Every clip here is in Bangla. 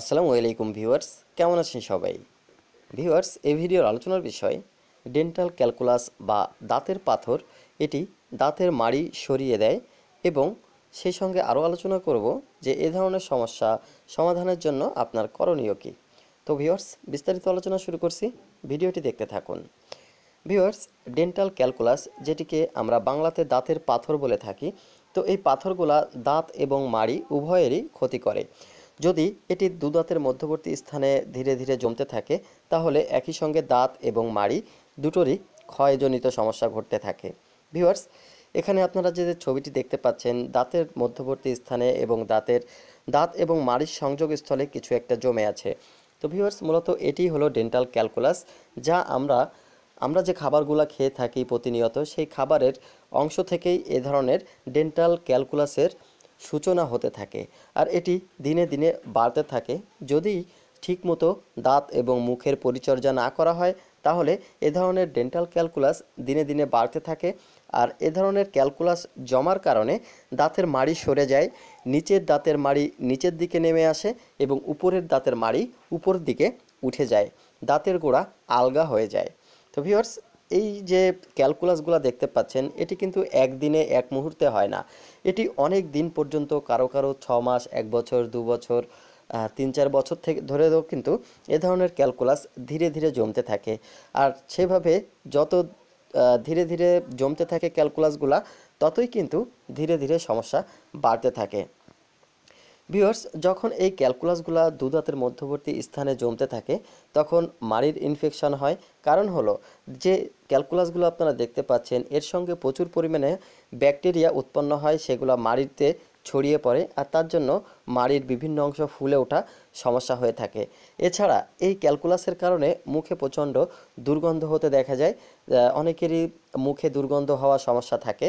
আসসালামু আলাইকুম ভিউয়ার্স কেমন আছেন সবাই ভিউয়ার্স এই ভিডিওর আলোচনার বিষয় ডেন্টাল ক্যালকুলাস বা দাঁতের পাথর এটি দাঁতের মাড়ি সরিয়ে দেয় এবং সেই সঙ্গে আরও আলোচনা করব যে এ ধরনের সমস্যা সমাধানের জন্য আপনার করণীয় কী তো ভিউয়ার্স বিস্তারিত আলোচনা শুরু করছি ভিডিওটি দেখতে থাকুন ভিউয়ার্স ডেন্টাল ক্যালকুলাস যেটিকে আমরা বাংলাতে দাঁতের পাথর বলে থাকি তো এই পাথরগুলা দাঁত এবং মাড়ি উভয়েরই ক্ষতি করে যদি এটি দুদাঁতের মধ্যবর্তী স্থানে ধীরে ধীরে জমতে থাকে তাহলে একই সঙ্গে দাঁত এবং মাড়ি দুটোরই ক্ষয়জনিত সমস্যা ঘটতে থাকে ভিউয়ার্স এখানে আপনারা যে ছবিটি দেখতে পাচ্ছেন দাঁতের মধ্যবর্তী স্থানে এবং দাঁতের দাঁত এবং মাড়ির সংযোগস্থলে কিছু একটা জমে আছে তো ভিউয়ার্স মূলত এটি হলো ডেন্টাল ক্যালকুলাস যা আমরা আমরা যে খাবারগুলো খেয়ে থাকি প্রতিনিয়ত সেই খাবারের অংশ থেকেই এ ধরনের ডেন্টাল ক্যালকুলাসের সূচনা হতে থাকে আর এটি দিনে দিনে বাড়তে থাকে যদি ঠিকমতো দাঁত এবং মুখের পরিচর্যা না করা হয় তাহলে এ ধরনের ডেন্টাল ক্যালকুলাস দিনে দিনে বাড়তে থাকে আর এ ধরনের ক্যালকুলাস জমার কারণে দাঁতের মাড়ি সরে যায় নিচের দাঁতের মাড়ি নিচের দিকে নেমে আসে এবং উপরের দাঁতের মাড়ি উপর দিকে উঠে যায় দাঁতের গোড়া আলগা হয়ে যায় তো ভিওর্স এই যে ক্যালকুলাসগুলো দেখতে পাচ্ছেন এটি কিন্তু একদিনে এক মুহূর্তে হয় না এটি অনেক দিন পর্যন্ত কারো কারো ছ মাস এক বছর দু বছর তিন চার বছর থেকে ধরেও কিন্তু এ ধরনের ক্যালকুলাস ধীরে ধীরে জমতে থাকে আর সেভাবে যত ধীরে ধীরে জমতে থাকে ক্যালকুলাসগুলা ততই কিন্তু ধীরে ধীরে সমস্যা বাড়তে থাকে ভিউয়ার্স যখন এই ক্যালকুলাসগুলা দুধাতের মধ্যবর্তী স্থানে জমতে থাকে তখন মাড়ির ইনফেকশন হয় কারণ হলো যে ক্যালকুলাসগুলো আপনারা দেখতে পাচ্ছেন এর সঙ্গে প্রচুর পরিমাণে ব্যাকটেরিয়া উৎপন্ন হয় সেগুলো মাড়িতে ছড়িয়ে পড়ে আর তার জন্য মাড়ির বিভিন্ন অংশ ফুলে ওঠা সমস্যা হয়ে থাকে এছাড়া এই ক্যালকুলাসের কারণে মুখে প্রচণ্ড দুর্গন্ধ হতে দেখা যায় অনেকেরই মুখে দুর্গন্ধ হওয়ার সমস্যা থাকে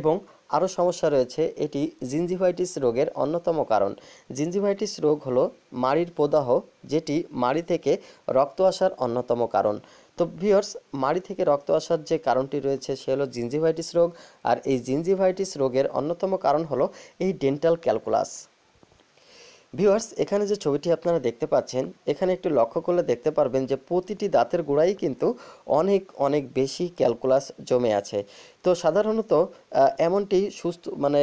এবং আরও সমস্যা রয়েছে এটি জিঞ্জিভাইটিস রোগের অন্যতম কারণ জিনজিভাইটিস রোগ হলো মাড়ির প্রদাহ যেটি মাড়ি থেকে রক্ত আসার অন্যতম কারণ তো ভিওর্স মাড়ি থেকে রক্ত আসার যে কারণটি রয়েছে সে হলো জিঞ্জিভাইটিস রোগ আর এই জিঞ্জিভাইটিস রোগের অন্যতম কারণ হলো এই ডেন্টাল ক্যালকুলাস ভিউয়ার্স এখানে যে ছবিটি আপনারা দেখতে পাচ্ছেন এখানে একটু লক্ষ্য করলে দেখতে পারবেন যে প্রতিটি দাঁতের গোড়াই কিন্তু অনেক অনেক বেশি ক্যালকুলাস জমে আছে তো সাধারণত এমনটি সুস্থ মানে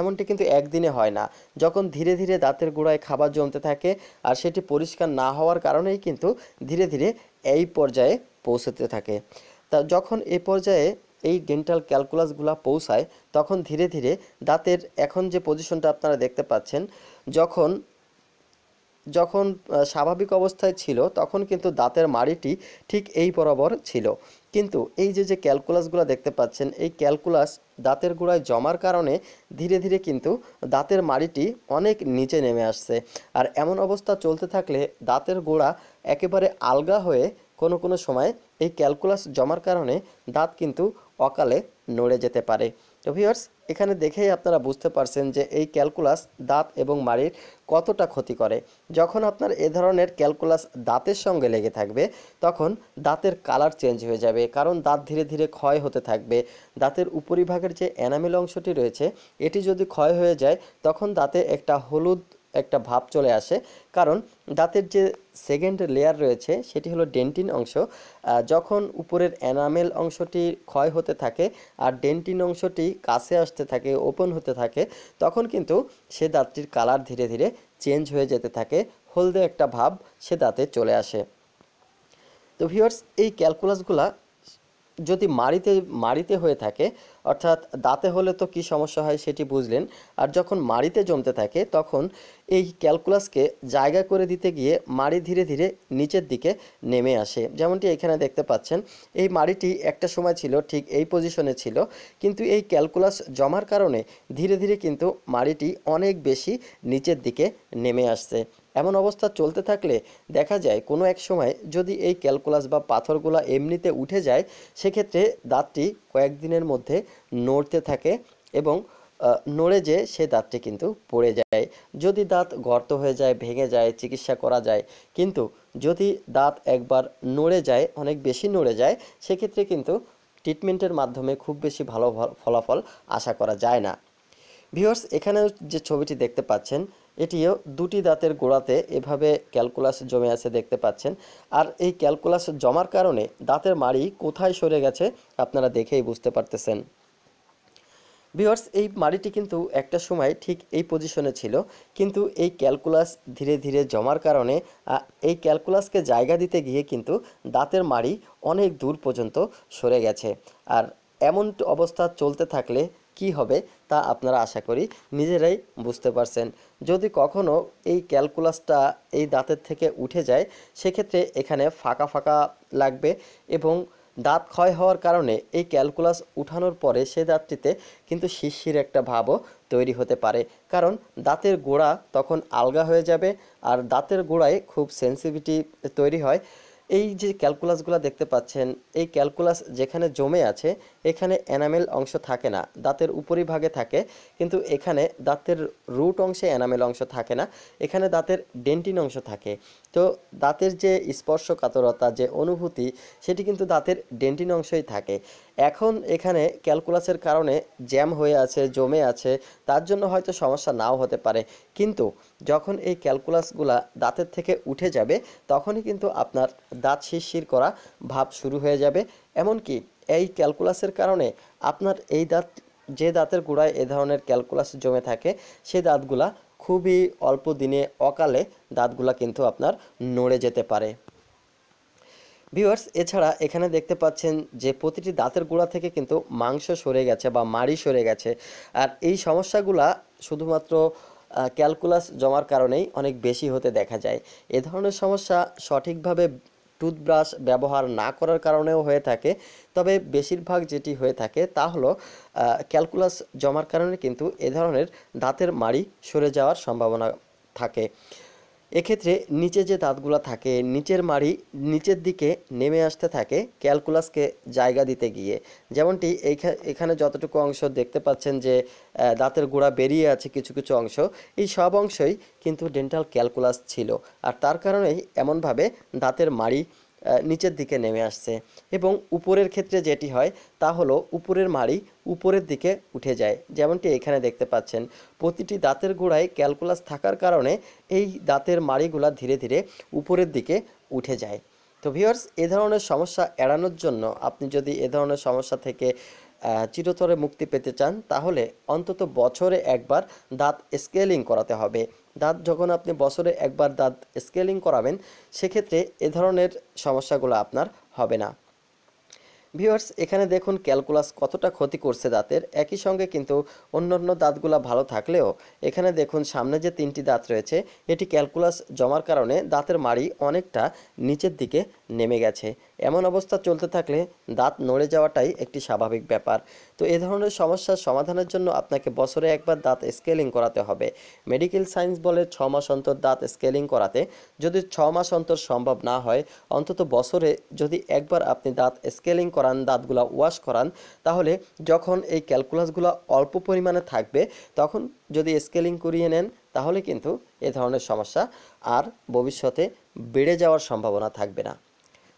এমনটি কিন্তু একদিনে হয় না যখন ধীরে ধীরে দাঁতের গোড়ায় খাবার জমতে থাকে আর সেটি পরিষ্কার না হওয়ার কারণেই কিন্তু ধীরে ধীরে এই পর্যায়ে পৌঁছতে থাকে তা যখন এ পর্যায়ে এই ডেন্টাল ক্যালকুলাসগুলো পৌঁছায় তখন ধীরে ধীরে দাঁতের এখন যে পজিশনটা আপনারা দেখতে পাচ্ছেন যখন যখন স্বাভাবিক অবস্থায় ছিল তখন কিন্তু দাঁতের মাড়িটি ঠিক এই বরাবর ছিল কিন্তু এই যে যে ক্যালকুলাসগুলো দেখতে পাচ্ছেন এই ক্যালকুলাস দাঁতের গোড়ায় জমার কারণে ধীরে ধীরে কিন্তু দাঁতের মাড়িটি অনেক নিচে নেমে আসছে আর এমন অবস্থা চলতে থাকলে দাঁতের গোড়া একেবারে আলগা হয়ে কোনো কোনো সময় এই ক্যালকুলাস জমার কারণে দাঁত কিন্তু অকালে নড়ে যেতে পারে তো ভিওর্স এখানে দেখেই আপনারা বুঝতে পারছেন যে এই ক্যালকুলাস দাঁত এবং মাড়ির কতটা ক্ষতি করে যখন আপনার এ ধরনের ক্যালকুলাস দাঁতের সঙ্গে লেগে থাকবে তখন দাঁতের কালার চেঞ্জ হয়ে যাবে কারণ দাঁত ধীরে ধীরে ক্ষয় হতে থাকবে দাঁতের উপরিভাগের যে অ্যানামেল অংশটি রয়েছে এটি যদি ক্ষয় হয়ে যায় তখন দাঁতে একটা হলুদ একটা ভাব চলে আসে কারণ দাঁতের যে সেকেন্ড লেয়ার রয়েছে সেটি হলো ডেন্টিন অংশ যখন উপরের এনামেল অংশটি ক্ষয় হতে থাকে আর ডেন্টিন অংশটি কাছে আসতে থাকে ওপেন হতে থাকে তখন কিন্তু সে দাঁতটির কালার ধীরে ধীরে চেঞ্জ হয়ে যেতে থাকে হলদে একটা ভাব সে দাঁতে চলে আসে তো ভিওর্স এই ক্যালকুলাসগুলা যদি মাড়িতে মাড়িতে হয়ে থাকে অর্থাৎ দাঁতে হলে তো কি সমস্যা হয় সেটি বুঝলেন আর যখন মাড়িতে জমতে থাকে তখন এই ক্যালকুলাসকে জায়গা করে দিতে গিয়ে মাড়ি ধীরে ধীরে নিচের দিকে নেমে আসে যেমনটি এখানে দেখতে পাচ্ছেন এই মাড়িটি একটা সময় ছিল ঠিক এই পজিশনে ছিল কিন্তু এই ক্যালকুলাস জমার কারণে ধীরে ধীরে কিন্তু মাড়িটি অনেক বেশি নিচের দিকে নেমে আসছে এমন অবস্থা চলতে থাকলে দেখা যায় কোনো এক সময় যদি এই ক্যালকুলাস বা পাথরগুলা এমনিতে উঠে যায় সেক্ষেত্রে দাঁতটি কয়েকদিনের মধ্যে নড়তে থাকে এবং নড়ে যে সে দাঁতটি কিন্তু পড়ে যায় যদি দাঁত গর্ত হয়ে যায় ভেঙে যায় চিকিৎসা করা যায় কিন্তু যদি দাঁত একবার নড়ে যায় অনেক বেশি নড়ে যায় সেক্ষেত্রে কিন্তু ট্রিটমেন্টের মাধ্যমে খুব বেশি ভালো ফলাফল আশা করা যায় না ভিউয়ার্স এখানে যে ছবিটি দেখতে পাচ্ছেন এটিও দুটি দাঁতের গোড়াতে এভাবে ক্যালকুলাস জমে আছে দেখতে পাচ্ছেন আর এই ক্যালকুলাস জমার কারণে দাঁতের মাড়ি কোথায় সরে গেছে আপনারা দেখেই বুঝতে পারতেছেন ভিওয়ার্স এই মাড়িটি কিন্তু একটা সময় ঠিক এই পজিশনে ছিল কিন্তু এই ক্যালকুলাস ধীরে ধীরে জমার কারণে এই ক্যালকুলাসকে জায়গা দিতে গিয়ে কিন্তু দাঁতের মাড়ি অনেক দূর পর্যন্ত সরে গেছে আর এমন অবস্থা চলতে থাকলে কি হবে তা আপনারা আশা করি নিজেরাই বুঝতে পারছেন যদি কখনো এই ক্যালকুলাসটা এই দাঁতের থেকে উঠে যায় সেক্ষেত্রে এখানে ফাঁকা ফাঁকা লাগবে এবং দাঁত ক্ষয় হওয়ার কারণে এই ক্যালকুলাস উঠানোর পরে সে দাঁতটিতে কিন্তু শিরশির একটা ভাবও তৈরি হতে পারে কারণ দাঁতের গোড়া তখন আলগা হয়ে যাবে আর দাঁতের গোড়ায় খুব সেন্সিভিটি তৈরি হয় এই যে ক্যালকুলাসগুলো দেখতে পাচ্ছেন এই ক্যালকুলাস যেখানে জমে আছে এখানে এনামেল অংশ থাকে না দাঁতের উপরিভাগে থাকে কিন্তু এখানে দাঁতের রুট অংশে এনামেল অংশ থাকে না এখানে দাঁতের ডেন্টিন অংশ থাকে তো দাঁতের যে স্পর্শকাতরতা যে অনুভূতি সেটি কিন্তু দাঁতের ডেন্টিন অংশই থাকে এখন এখানে ক্যালকুলাসের কারণে জ্যাম হয়ে আছে জমে আছে তার জন্য হয়তো সমস্যা নাও হতে পারে কিন্তু যখন এই ক্যালকুলাসগুলা দাঁতের থেকে উঠে যাবে তখনই কিন্তু আপনার দাঁত শিরশির করা ভাব শুরু হয়ে যাবে এমনকি এই ক্যালকুলাসের কারণে আপনার এই দাঁত যে দাঁতের গোড়ায় এ ধরনের ক্যালকুলাস জমে থাকে সেই দাঁতগুলা খুবই অল্প দিনে অকালে দাঁতগুলা কিন্তু আপনার নড়ে যেতে পারে ভিউয়ার্স এছাড়া এখানে দেখতে পাচ্ছেন যে প্রতিটি দাঁতের গোড়া থেকে কিন্তু মাংস সরে গেছে বা মাড়ি সরে গেছে আর এই সমস্যাগুলা শুধুমাত্র ক্যালকুলাস জমার কারণেই অনেক বেশি হতে দেখা যায় এ ধরনের সমস্যা সঠিকভাবে টুথব্রাশ ব্যবহার না করার কারণেও হয়ে থাকে তবে বেশিরভাগ যেটি হয়ে থাকে তা হলো ক্যালকুলাস জমার কারণে কিন্তু এ ধরনের দাঁতের মাড়ি সরে যাওয়ার সম্ভাবনা থাকে এক্ষেত্রে নিচে যে দাঁতগুলো থাকে নিচের মাড়ি নিচের দিকে নেমে আসতে থাকে ক্যালকুলাসকে জায়গা দিতে গিয়ে যেমনটি এখানে যতটুকু অংশ দেখতে পাচ্ছেন যে দাঁতের গোড়া বেরিয়ে আছে কিছু কিছু অংশ এই সব অংশই কিন্তু ডেন্টাল ক্যালকুলাস ছিল আর তার কারণেই এমনভাবে দাঁতের মাড়ি নিচের দিকে নেমে আসছে এবং উপরের ক্ষেত্রে যেটি হয় তা হলো উপরের মাড়ি উপরের দিকে উঠে যায় যেমনটি এখানে দেখতে পাচ্ছেন প্রতিটি দাঁতের গোড়ায় ক্যালকুলাস থাকার কারণে এই দাঁতের মাড়িগুলা ধীরে ধীরে উপরের দিকে উঠে যায় তো ভিওর্স এ ধরনের সমস্যা এড়ানোর জন্য আপনি যদি এ ধরনের সমস্যা থেকে চিরতরে মুক্তি পেতে চান তাহলে অন্তত বছরে একবার দাঁত স্কেলিং করাতে হবে দাঁত যখন আপনি বছরে একবার দাঁত স্কেলিং করাবেন সেক্ষেত্রে এ ধরনের সমস্যাগুলো আপনার হবে না ভিউয়ার্স এখানে দেখুন ক্যালকুলাস কতটা ক্ষতি করছে দাঁতের একই সঙ্গে কিন্তু অন্য অন্য দাঁতগুলা ভালো থাকলেও এখানে দেখুন সামনে যে তিনটি দাঁত রয়েছে এটি ক্যালকুলাস জমার কারণে দাঁতের মাড়ি অনেকটা নিচের দিকে নেমে গেছে এমন অবস্থা চলতে থাকলে দাঁত নড়ে যাওয়াটাই একটি স্বাভাবিক ব্যাপার তো এ ধরনের সমস্যার সমাধানের জন্য আপনাকে বছরে একবার দাঁত স্কেলিং করাতে হবে মেডিকেল সায়েন্স বলে ছ মাস অন্তর দাঁত স্কেলিং করাতে যদি ছ মাস অন্তর সম্ভব না হয় অন্তত বছরে যদি একবার আপনি দাঁত স্কেলিং করান দাঁতগুলো ওয়াশ করান তাহলে যখন এই ক্যালকুলাসগুলো অল্প পরিমাণে থাকবে তখন যদি স্কেলিং করিয়ে নেন তাহলে কিন্তু এ ধরনের সমস্যা আর ভবিষ্যতে বেড়ে যাওয়ার সম্ভাবনা থাকবে না